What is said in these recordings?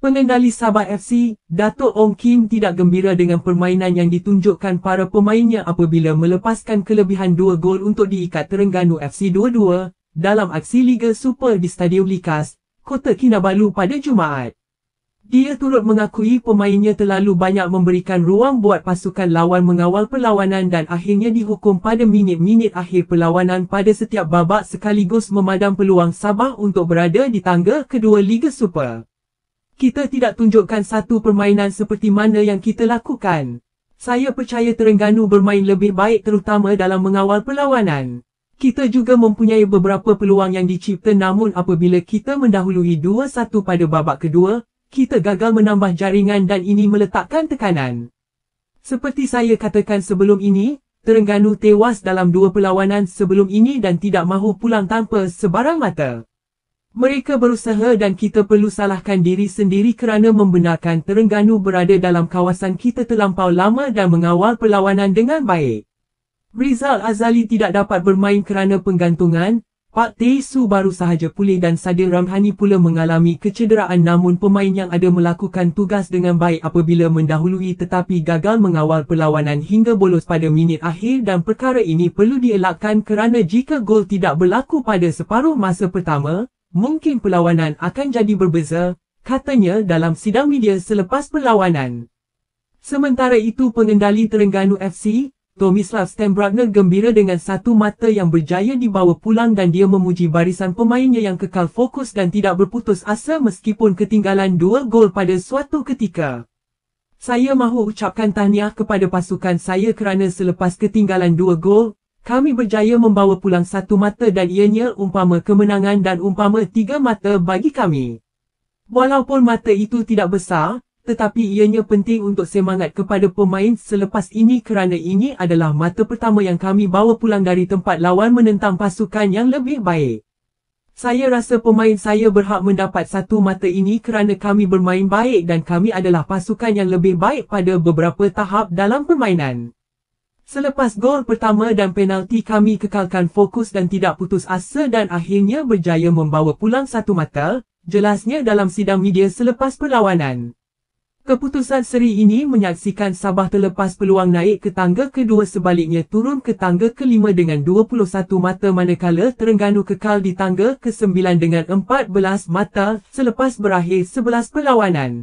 Pengendali Sabah FC, Datuk Ong Kim tidak gembira dengan permainan yang ditunjukkan para pemainnya apabila melepaskan kelebihan dua gol untuk diikat Terengganu FC 2-2 dalam aksi Liga Super di Stadium Likas, Kota Kinabalu pada Jumaat. Dia turut mengakui pemainnya terlalu banyak memberikan ruang buat pasukan lawan mengawal perlawanan dan akhirnya dihukum pada minit-minit akhir perlawanan pada setiap babak sekaligus memadam peluang Sabah untuk berada di tangga kedua Liga Super kita tidak tunjukkan satu permainan seperti mana yang kita lakukan. Saya percaya Terengganu bermain lebih baik terutama dalam mengawal perlawanan. Kita juga mempunyai beberapa peluang yang dicipta namun apabila kita mendahului 2-1 pada babak kedua, kita gagal menambah jaringan dan ini meletakkan tekanan. Seperti saya katakan sebelum ini, Terengganu tewas dalam dua perlawanan sebelum ini dan tidak mahu pulang tanpa sebarang mata. Mereka berusaha dan kita perlu salahkan diri sendiri kerana membenarkan Terengganu berada dalam kawasan kita terlampau lama dan mengawal perlawanan dengan baik. Rizal Azali tidak dapat bermain kerana penggantungan, Pak Teisu baru sahaja pulih dan Sadil Ramhani pula mengalami kecederaan namun pemain yang ada melakukan tugas dengan baik apabila mendahului tetapi gagal mengawal perlawanan hingga bolos pada minit akhir dan perkara ini perlu dielakkan kerana jika gol tidak berlaku pada separuh masa pertama, mungkin perlawanan akan jadi berbeza, katanya dalam sidang media selepas perlawanan. Sementara itu pengendali Terengganu FC, Tomislav Stembragner gembira dengan satu mata yang berjaya dibawa pulang dan dia memuji barisan pemainnya yang kekal fokus dan tidak berputus asa meskipun ketinggalan dua gol pada suatu ketika. Saya mahu ucapkan tahniah kepada pasukan saya kerana selepas ketinggalan dua gol, kami berjaya membawa pulang satu mata dan ianya umpama kemenangan dan umpama tiga mata bagi kami. Walaupun mata itu tidak besar, tetapi ianya penting untuk semangat kepada pemain selepas ini kerana ini adalah mata pertama yang kami bawa pulang dari tempat lawan menentang pasukan yang lebih baik. Saya rasa pemain saya berhak mendapat satu mata ini kerana kami bermain baik dan kami adalah pasukan yang lebih baik pada beberapa tahap dalam permainan. Selepas gol pertama dan penalti kami kekalkan fokus dan tidak putus asa dan akhirnya berjaya membawa pulang satu mata, jelasnya dalam sidang media selepas perlawanan. Keputusan seri ini menyaksikan Sabah terlepas peluang naik ke tangga kedua sebaliknya turun ke tangga kelima dengan 21 mata manakala Terengganu kekal di tangga ke-9 dengan 14 mata selepas berakhir 11 perlawanan.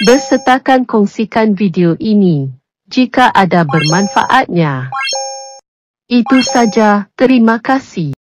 Bersetakan kongsikan video ini jika ada bermanfaatnya. Itu saja, terima kasih.